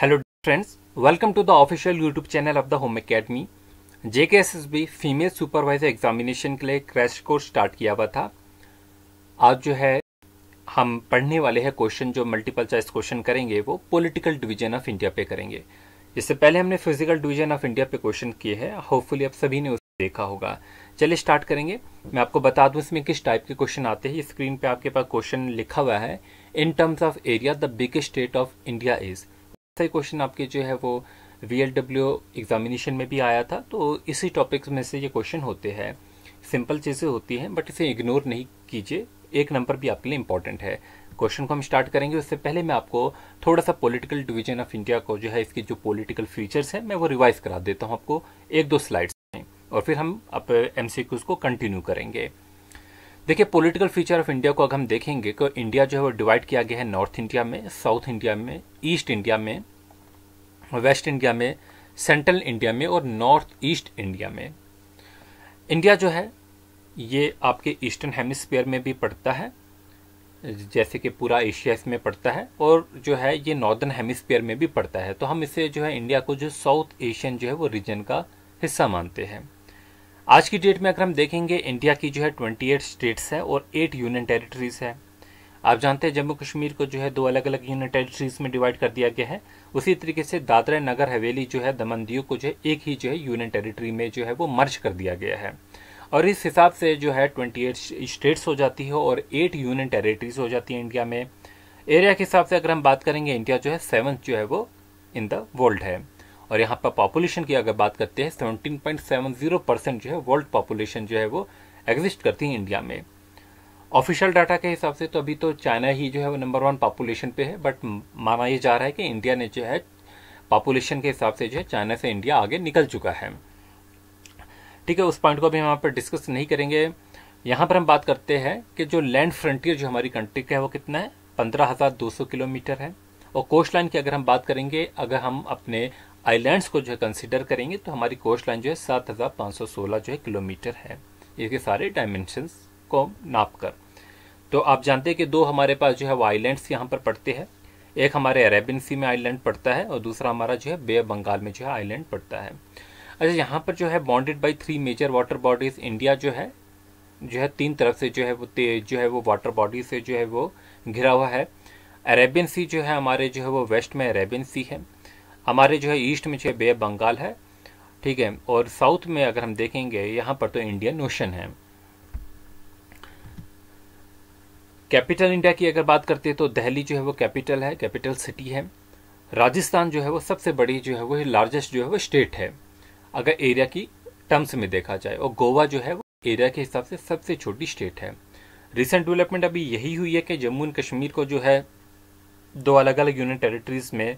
hello friends welcome to the official YouTube channel of the S S B female supervisor examination के लिए crash course start किया हुआ था आज जो है हम पढ़ने वाले हैं क्वेश्चन जो मल्टीपल चॉइस क्वेश्चन करेंगे वो पॉलिटिकल डिवीजन ऑफ इंडिया पे करेंगे इससे पहले हमने फिजिकल डिवीजन ऑफ इंडिया पे क्वेश्चन किए हैं होपफुली आप सभी ने उसे देखा होगा चलिए स्टार्ट करेंगे मैं आपको बता दूं इसमें किस टाइप के क्वेश्चन आते हैं स्क्रीन पे आपके पास क्वेश्चन लिखा हुआ है in terms of area the biggest state of India is ये क्वेश्चन आपके जो है वो वी एल डब्ल्यू एग्जामिनेशन में भी आया था तो इसी टॉपिक्स में से ये क्वेश्चन होते हैं सिंपल चीज़ें होती हैं बट इसे इग्नोर नहीं कीजिए एक नंबर भी आपके लिए इंपॉर्टेंट है क्वेश्चन को हम स्टार्ट करेंगे उससे पहले मैं आपको थोड़ा सा पॉलिटिकल डिवीजन ऑफ इंडिया को जो है इसके जो पॉलिटिकल फीचर्स हैं मैं वो रिवाइज करा देता हूँ आपको एक दो स्लाइड्स में और फिर हम आप एम को कंटिन्यू करेंगे देखिए पॉलिटिकल फ्यूचर ऑफ इंडिया को अगर हम देखेंगे तो इंडिया जो है वो डिवाइड किया गया है नॉर्थ इंडिया में साउथ इंडिया में ईस्ट इंडिया में वेस्ट इंडिया में सेंट्रल इंडिया में और नॉर्थ ईस्ट इंडिया में इंडिया जो है ये आपके ईस्टर्न हेमिस्फीयर में भी पड़ता है जैसे कि पूरा एशिया इसमें पड़ता है और जो है ये नॉर्दर्न हेमिस्फीयर में भी पड़ता है तो हम इसे जो है इंडिया को जो साउथ एशियन जो है वो रीजन का हिस्सा मानते हैं आज की डेट में अगर हम देखेंगे इंडिया की जो है ट्वेंटी एट स्टेट्स है और एट यूनियन टेरिटरीज है आप जानते हैं जम्मू कश्मीर को जो है दो अलग अलग यूनियन टेरिटरीज में डिवाइड कर दिया गया है उसी तरीके से दादरा नगर हवेली जो है दमन दीव को जो है एक ही जो है यूनियन टेरिटरी में जो है वो मर्ज कर दिया गया है और इस हिसाब से जो है ट्वेंटी एट स्टेट्स हो जाती है और एट यूनियन टेरिटरीज हो जाती है इंडिया में एरिया के हिसाब से अगर हम बात करेंगे इंडिया जो है सेवन्थ जो है वो इन द वर्ल्ड है और यहाँ पर पॉपुलेशन की अगर बात करते हैं जीरो परसेंट जो है वर्ल्ड पॉपुलेशन जो है वो एग्जिस्ट करती है इंडिया में ऑफिशियल डाटा के हिसाब से तो अभी तो चाइना ही जो है वो नंबर वन पॉपुलेशन पे है बट माना ये जा रहा है कि इंडिया ने जो है पॉपुलेशन के हिसाब से जो है चाइना से इंडिया आगे निकल चुका है ठीक है उस पॉइंट को भी हम यहाँ पर डिस्कस नहीं करेंगे यहाँ पर हम बात करते हैं कि जो लैंड फ्रंटियर जो हमारी कंट्री का है वो कितना है पंद्रह हज़ार दो सौ किलोमीटर है और कोस्ट लाइन की अगर हम बात करेंगे अगर हम अपने आइलैंड्स को जो है कंसिडर करेंगे तो हमारी कोस्ट लाइन जो है सात हज़ार पाँच सौ सोलह जो है किलोमीटर है इसके सारे डायमेंशंस को नाप कर तो आप जानते हैं कि दो हमारे पास जो है वो आइलैंड्स यहाँ पर पड़ते हैं एक हमारे अरेबियन सी में आइलैंड पड़ता है और दूसरा हमारा जो है बे बंगाल में जो है आइलैंड पड़ता है अच्छा यहाँ पर जो है bounded by three major water bodies India जो है जो है तीन तरफ से जो है वो जो है वो वाटर बॉडी से जो है वो घिरा हुआ है अरेबियन सी जो है हमारे जो है वो वेस्ट में अरेबियन सी है हमारे जो है ईस्ट में जो है बे बंगाल है ठीक है और साउथ में अगर हम देखेंगे यहाँ पर तो इंडियन ओशन है कैपिटल इंडिया की अगर बात करते हैं तो दिल्ली जो है वो कैपिटल है कैपिटल सिटी है राजस्थान जो है वो सबसे बड़ी जो है वो लार्जेस्ट जो है वो स्टेट है अगर एरिया की टर्म्स में देखा जाए और गोवा जो है वो एरिया के हिसाब से सबसे छोटी स्टेट है रिसेंट डेवलपमेंट अभी यही हुई है कि जम्मू एंड कश्मीर को जो है दो अलग अलग यूनियन टेरिटरीज में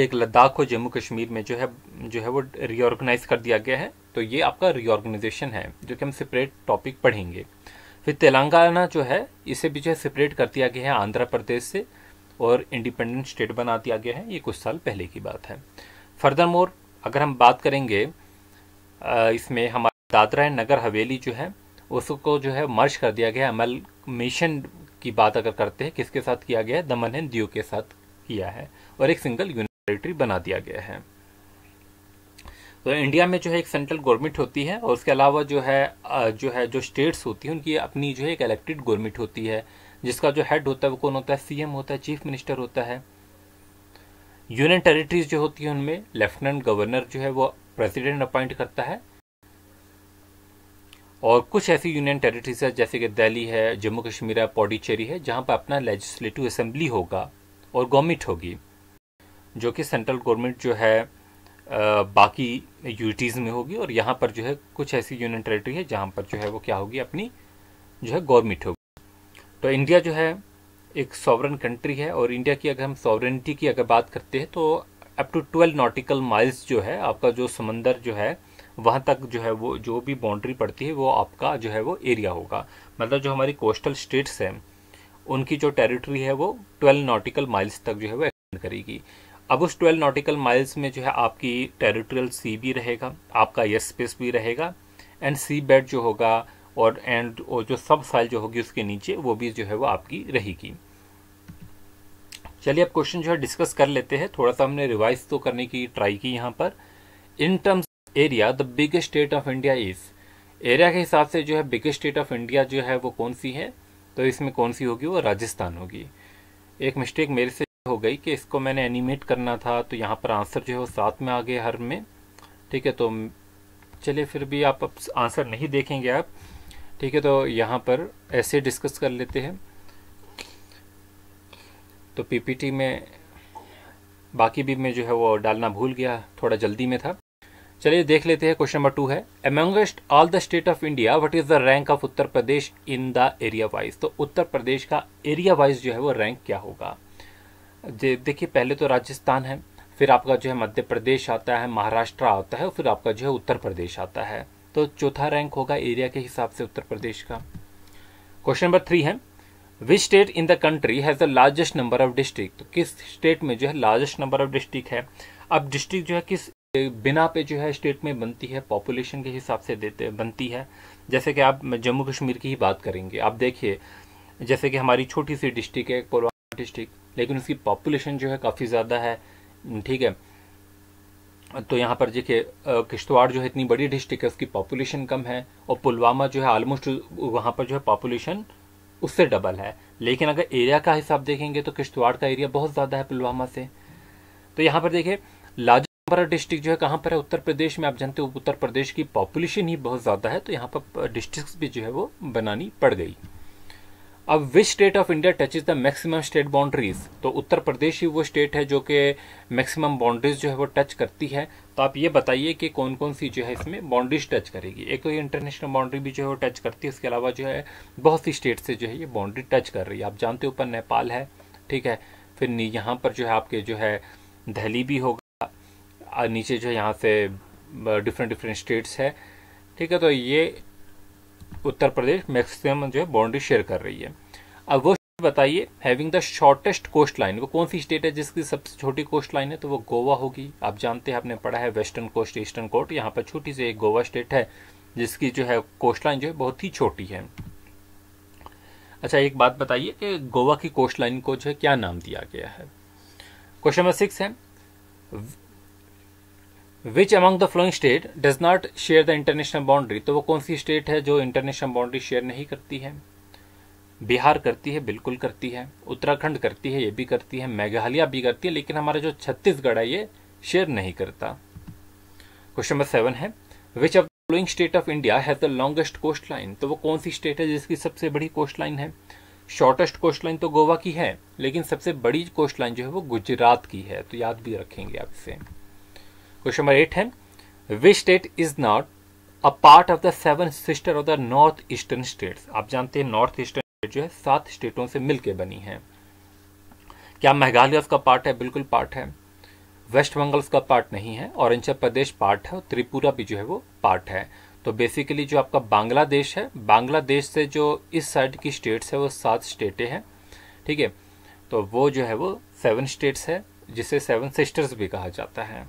एक लद्दाख को जम्मू कश्मीर में जो है जो है वो रिओर्गेनाइज कर दिया गया है तो ये आपका रिओर्गेनाइजेशन है जो कि हम सेपरेट टॉपिक पढ़ेंगे फिर तेलंगाना जो है इसे भी जो है सेपरेट कर दिया गया है आंध्र प्रदेश से और इंडिपेंडेंट स्टेट बना दिया गया है ये कुछ साल पहले की बात है फर्दर मोर अगर हम बात करेंगे इसमें हमारा दादरा एंड नगर हवेली जो है उसको जो है मर्ज कर दिया गया है अमल मिशन की बात अगर करते हैं किसके साथ किया गया है दमन एंड दियो के साथ किया है और एक सिंगल यूनिट टेरिटरी बना दिया गया है तो इंडिया में जो है एक सेंट्रल गवर्नमेंट होती है और उसके अलावा जो है जो है जो स्टेट्स होती हैं उनकी अपनी जो है एक इलेक्टेड गवर्नमेंट होती है जिसका जो हेड होता है वो कौन होता है सीएम होता है चीफ मिनिस्टर होता है यूनियन टेरिटरीज जो होती है उनमें लेफ्टिनेंट गवर्नर जो है वो प्रेसिडेंट अपॉइंट करता है और कुछ ऐसी यूनियन टेरिटरीज है जैसे कि दिल्ली है जम्मू कश्मीर है पौडीचेरी है जहाँ पर अपना लेजिस्लेटिव असेंबली होगा और गवर्नमेंट होगी जो कि सेंट्रल गवर्नमेंट जो है बाकी यूटीज़ में होगी और यहाँ पर जो है कुछ ऐसी यूनियन टेरेटरी है जहाँ पर जो है वो क्या होगी अपनी जो है गवर्नमेंट होगी तो इंडिया जो है एक सॉवरन कंट्री है और इंडिया की अगर हम सॉवरेंटी की अगर बात करते हैं तो up to twelve nautical miles जो है आपका जो समंदर जो है वहाँ तक जो है वो जो भी बाउंड्री पड़ती है वो आपका जो है वो एरिया होगा मतलब जो हमारी कोस्टल स्टेट्स हैं उनकी जो टेरिटरी है वो ट्वेल्व नॉटिकल माइल्स तक जो है वो एक्सटेंड करेगी अब उस 12 नॉटिकल माइल्स में जो है आपकी टेरिटोरियल सी भी रहेगा आपका एयर स्पेस भी रहेगा एंड सी बेड जो होगा और एंड जो सब साइल जो होगी उसके नीचे वो भी जो है वो आपकी रहेगी चलिए अब क्वेश्चन जो है डिस्कस कर लेते हैं थोड़ा सा हमने रिवाइज तो करने की ट्राई की यहाँ पर in terms area the biggest state of India is area के हिसाब से जो है बिगेस्ट स्टेट ऑफ इंडिया जो है वो कौन सी है तो इसमें कौन सी होगी वो राजस्थान होगी एक मिस्टेक मेरे से हो गई कि इसको मैंने एनिमेट करना था तो यहाँ पर आंसर जो है वो साथ में आ गए हर में ठीक है तो चलिए फिर भी आप अब आंसर नहीं देखेंगे आप ठीक है तो यहाँ पर ऐसे डिस्कस कर लेते हैं तो पीपीटी में बाकी भी मैं जो है वो डालना भूल गया थोड़ा जल्दी में था चलिए देख लेते हैं क्वेश्चन नंबर टू है amongst all the state of India what is the rank of Uttar Pradesh in the area wise तो उत्तर प्रदेश का एरिया वाइज जो है वो रैंक क्या होगा देखिए पहले तो राजस्थान है फिर आपका जो है मध्य प्रदेश आता है महाराष्ट्र आता है और फिर आपका जो है उत्तर प्रदेश आता है तो चौथा रैंक होगा एरिया के हिसाब से उत्तर प्रदेश का क्वेश्चन नंबर थ्री है which state in the country has the largest number of district तो किस स्टेट में जो है लार्जेस्ट नंबर ऑफ डिस्ट्रिक्ट है अब डिस्ट्रिक्ट जो है किस बिना पे जो है स्टेट में बनती है पॉपुलेशन के हिसाब से देते बनती है जैसे कि आप जम्मू कश्मीर की ही बात करेंगे आप देखिए जैसे कि हमारी छोटी सी डिस्ट्रिक्ट है पुलवामा डिस्ट्रिक्ट लेकिन उसकी पॉपुलेशन जो है काफ़ी ज़्यादा है ठीक है तो यहाँ पर देखिए किश्तवाड़ जो है इतनी बड़ी डिस्ट्रिक्ट है उसकी पॉपुलेशन कम है और पुलवामा जो है ऑलमोस्ट वहाँ पर जो है पॉपुलेशन उससे डबल है लेकिन अगर एरिया का हिसाब देखेंगे तो किश्तवाड़ का एरिया बहुत ज़्यादा है पुलवामा से तो यहाँ पर देखिए लाजपरा डिस्ट्रिक्ट जो है कहाँ पर है उत्तर प्रदेश में आप जानते हो उत्तर प्रदेश की पॉपुलेशन ही बहुत ज़्यादा है तो यहाँ पर डिस्ट्रिक्ट भी जो है वो बनानी पड़ गई अब which state of India touch is the maximum state boundaries तो उत्तर प्रदेश ही वो स्टेट है जो कि मैक्सिमम बाउंड्रीज जो है वो टच करती है तो आप ये बताइए कि कौन कौन सी जो है इसमें बाउंड्रीज टच करेगी एक तो ये इंटरनेशनल बाउंड्री भी जो है वो टच करती है उसके अलावा जो है बहुत सी स्टेट से जो है ये बाउंड्री टच कर रही है आप जानते ऊपर नेपाल है ठीक है फिर यहाँ पर जो है आपके जो है दहली भी होगा नीचे जो है यहाँ से डिफरेंट डिफरेंट स्टेट्स है ठीक है तो ये उत्तर प्रदेश मैक्सिमम जो है बाउंड्री शेयर कर रही है अब वो बताइए having the shortest coast line वो कौन सी स्टेट है जिसकी सबसे छोटी कोस्ट लाइन है तो वो गोवा होगी आप जानते हैं आपने पढ़ा है वेस्टर्न कोस्ट ईस्टर्न कोस्ट यहाँ पर छोटी सी एक गोवा स्टेट है जिसकी जो है कोस्ट लाइन जो है बहुत ही छोटी है अच्छा एक बात बताइए कि गोवा की कोस्ट लाइन को जो है क्या नाम दिया गया है क्वेश्चन नंबर सिक्स है which among the following state does not share the international boundary तो वो कौन सी स्टेट है जो इंटरनेशनल बाउंड्री शेयर नहीं करती है बिहार करती है बिल्कुल करती है उत्तराखंड करती है ये भी करती है मेघालय भी करती है लेकिन हमारा जो छत्तीसगढ़ है ये शेयर नहीं करता क्वेश्चन नंबर सेवन है which of following state of India has the longest coast line तो वो कौन सी स्टेट है जिसकी सबसे बड़ी कोस्ट लाइन है शॉर्टेस्ट कोस्ट लाइन तो गोवा की है लेकिन सबसे बड़ी कोस्ट लाइन जो है वो गुजरात की है तो याद भी रखेंगे आप इसे क्वेश्चन नंबर एट है which state is not a part of the seven sister of the north eastern state आप जानते हैं नॉर्थ ईस्टर्न स्टेट जो है सात स्टेटों से मिलकर बनी है क्या मेघालय उसका पार्ट है बिल्कुल पार्ट है वेस्ट बंगाल उसका पार्ट नहीं है अरुणाचल प्रदेश पार्ट है और त्रिपुरा भी जो है वो पार्ट है तो बेसिकली जो आपका बांग्लादेश है बांग्लादेश से जो इस साइड की स्टेट्स है वो सात स्टेटें हैं ठीक है तो वो जो है वो सेवन स्टेट्स है जिसे सेवन सिस्टर्स भी कहा जाता है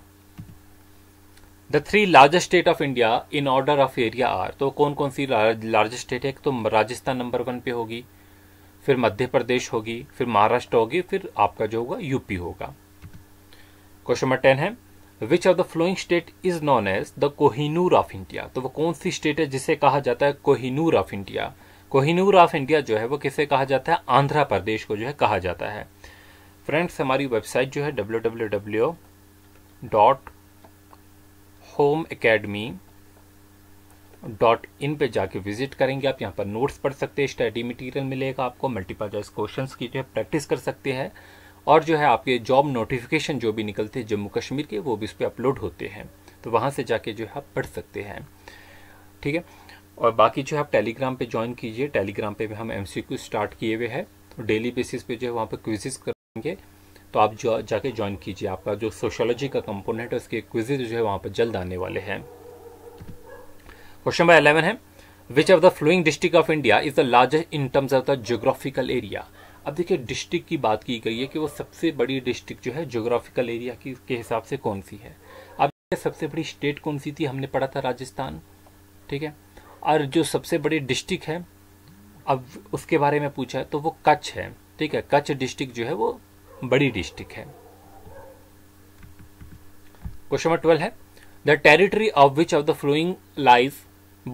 the three largest state of India in order of area are तो कौन कौन सी लार्जेस्ट स्टेट है तो राजस्थान नंबर वन पे होगी फिर मध्य प्रदेश होगी फिर महाराष्ट्र होगी फिर आपका जो होगा यूपी होगा क्वेश्चन नंबर टेन है which of the following state is known as the Kohinoor of India तो वो कौन सी स्टेट है जिसे कहा जाता है Kohinoor of India Kohinoor of India जो है वो किसे कहा जाता है आंध्र प्रदेश को जो है कहा जाता है फ्रेंड्स हमारी वेबसाइट जो है W W W dot home academy dot in पर जाके विजिट करेंगे आप यहाँ पर नोट्स पढ़ सकते हैं स्टडी मटेरियल मिलेगा आपको मल्टीपल चॉइस क्वेश्चन की जो है प्रैक्टिस कर सकते हैं और जो है आपके जॉब नोटिफिकेशन जो भी निकलते हैं जम्मू कश्मीर के वो भी उस पर अपलोड होते हैं तो वहाँ से जाके जो है आप पढ़ सकते हैं ठीक है और बाकी जो है आप टेलीग्राम पे ज्वाइन कीजिए टेलीग्राम पे भी हम एम स्टार्ट किए हुए हैं तो डेली बेसिस पे जो है वहाँ पर क्विजिज करेंगे तो आप जो जाके ज्वाइन कीजिए आपका जो सोशोलॉजी का कंपोनेंट है उसके क्विजेज जो है वहाँ पर जल्द आने वाले हैं क्वेश्चन नंबर अलेवन है which of the following district of India is the largest in terms of the geographical area अब देखिए डिस्ट्रिक्ट की बात की गई है कि वो सबसे बड़ी डिस्ट्रिक्ट जो है जोग्राफिकल एरिया की के हिसाब से कौन सी है अब सबसे बड़ी स्टेट कौन सी थी हमने पढ़ा था राजस्थान ठीक है और जो सबसे बड़ी डिस्ट्रिक्ट है अब उसके बारे में पूछा है तो वो कच्छ है ठीक है कच्छ डिस्ट्रिक्ट जो है वो बड़ी डिस्ट्रिक्ट है क्वेश्चन नंबर ट्वेल्व है the territory of which of the following lies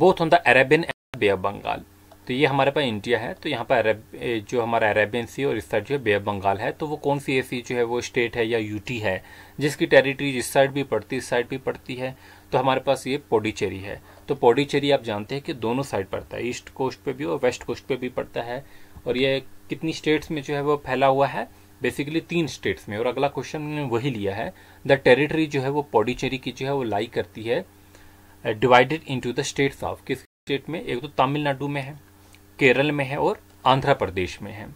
both on the Arabian and bay of Bengal तो ये हमारे पास इंडिया है तो यहाँ पर जो हमारा अरेबियन सी और इस साइड जो है बे ऑफ बंगाल है तो वो कौन सी ऐसी जो है वो स्टेट है या यूटी है जिसकी टेरिटरी इस साइड भी पड़ती इस साइड भी पड़ती है तो हमारे पास ये पोडिचेरी है तो पोडिचेरी आप जानते हैं कि दोनों साइड पड़ता है ईस्ट कोस्ट पे भी और वेस्ट कोस्ट पे भी पड़ता है और ये कितनी स्टेट्स में जो है वो फैला हुआ है बेसिकली तीन स्टेट्स में और अगला क्वेश्चन वही लिया है द टेरिटरी जो है वो पौडीचेरी की जो है वो लाई करती है divided into the states of किस स्टेट में एक तो तमिलनाडु में है केरल में है और आंध्र प्रदेश में है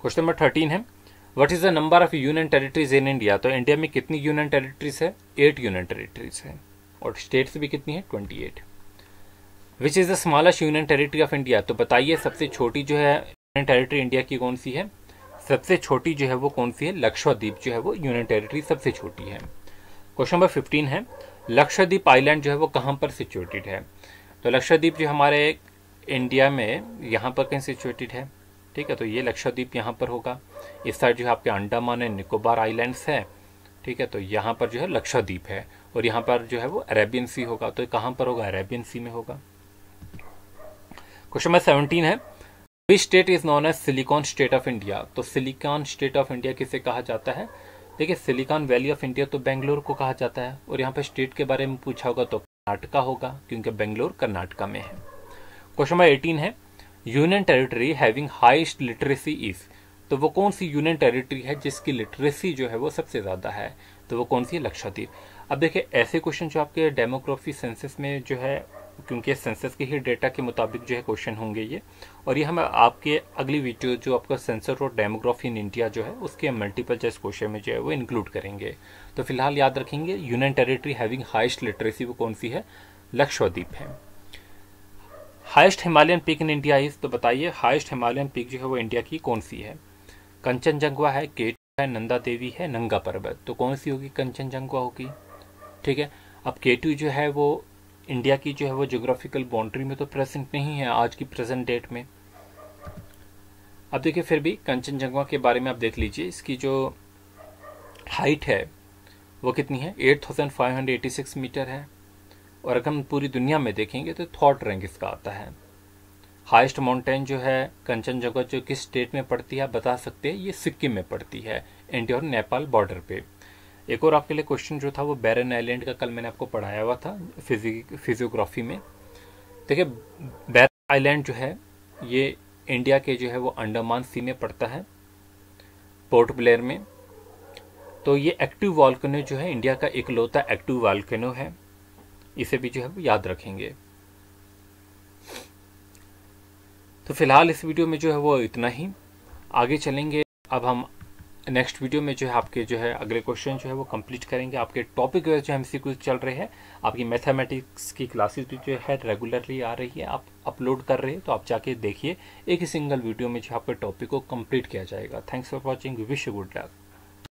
क्वेश्चन नंबर थर्टीन है what is the number of union territories in India तो इंडिया में कितनी यूनियन टेरिटरीज है एट यूनियन टेरिटरीज है और स्टेट्स भी कितनी है twenty eight which is the smallest union territory of India तो बताइए सबसे छोटी जो है टेरिटरी इंडिया की कौन सी है सबसे छोटी जो है वो कौन सी है लक्षद्वीप जो है वो यूनियन टेरिटरी सबसे छोटी है क्वेश्चन नंबर फिफ्टीन है लक्षद्वीप आइलैंड जो है वो कहाँ पर सिचुएटेड है तो लक्षद्वीप जो हमारे इंडिया में यहाँ पर कहीं सिचुएटेड है ठीक है तो ये लक्षद्वीप यहाँ पर होगा इस साइड जो है आपके अंडमान एंड निकोबार आइलैंड्स है ठीक है तो यहाँ पर जो है लक्षद्वीप है और यहाँ पर जो है वो अरेबियन सी होगा तो कहाँ पर होगा अरेबियन सी में होगा क्वेश्चन नंबर सेवनटीन है this state is known as silicon state of India तो सिलिकॉन स्टेट ऑफ इंडिया किसे कहा जाता है देखिए सिलिकॉन वैली ऑफ इंडिया तो बेंगलोर को कहा जाता है और यहाँ पे स्टेट के बारे में पूछा होगा तो कर्नाटका होगा क्योंकि बेंगलोर कर्नाटका में है क्वेश्चन नंबर एटीन है union territory having highest literacy is तो वो कौन सी यूनियन टेरिटरी है जिसकी लिटरेसी जो है वो सबसे ज़्यादा है तो वो कौन सी है लक्षाद्वीप अब देखिए ऐसे क्वेश्चन जो आपके डेमोग्राफी सेंसिस में जो है क्योंकि सेंसस के ही डेटा के मुताबिक जो है क्वेश्चन होंगे ये और ये हम आपके अगली वीडियो जो आपका सेंसर और डेमोग्राफी इन इंडिया जो है उसके मल्टीपल चॉइस क्वेश्चन में जो है वो इंक्लूड करेंगे तो फिलहाल याद रखेंगे union territory having highest literacy वो कौन सी है लक्षद्वीप है highest Himalayan peak in India is तो बताइए हाइस्ट हिमालयन पीक जो है वो इंडिया की कौन सी है कंचनजंगवा है केट है नंदा देवी है नंगा पर्वत तो कौन सी होगी कंचनजंगवा होगी ठीक है अब केटू जो है वो इंडिया की जो है वो जोग्राफिकल बाउंड्री में तो प्रेजेंट नहीं है आज की प्रेजेंट डेट में अब देखिए फिर भी कंचनजंगा के बारे में आप देख लीजिए इसकी जो हाइट है वो कितनी है 8586 मीटर है और अगर हम पूरी दुनिया में देखेंगे तो थॉट रैंक इसका आता है हाइस्ट माउंटेन जो है कंचनजंगा जो किस स्टेट में पड़ती है आप बता सकते हैं ये सिक्किम में पड़ती है इंडिया और नेपाल बॉर्डर पे एक और आपके लिए क्वेश्चन जो था वो बैरन आइलैंड का कल मैंने आपको पढ़ाया हुआ था फिजियोग्राफी में देखिए बैरन आइलैंड जो है ये इंडिया के जो है वो अंडमान सी में पड़ता है पोर्ट ब्लेयर में तो ये एक्टिव वाल्कनो जो है इंडिया का इकलौता एक्टिव वाल्कनो है इसे भी जो है याद रखेंगे तो फिलहाल इस वीडियो में जो है वो इतना ही आगे चलेंगे अब हम नेक्स्ट वीडियो में जो है आपके जो है अगले क्वेश्चन जो है वो कंप्लीट करेंगे आपके टॉपिक है जो एम चल रहे हैं आपकी मैथमेटिक्स की क्लासेस भी जो है रेगुलरली आ रही है आप अपलोड कर रहे हैं तो आप जाके देखिए एक ही सिंगल वीडियो में जो आपके टॉपिक को कंप्लीट किया जाएगा thanks for watching wish good luck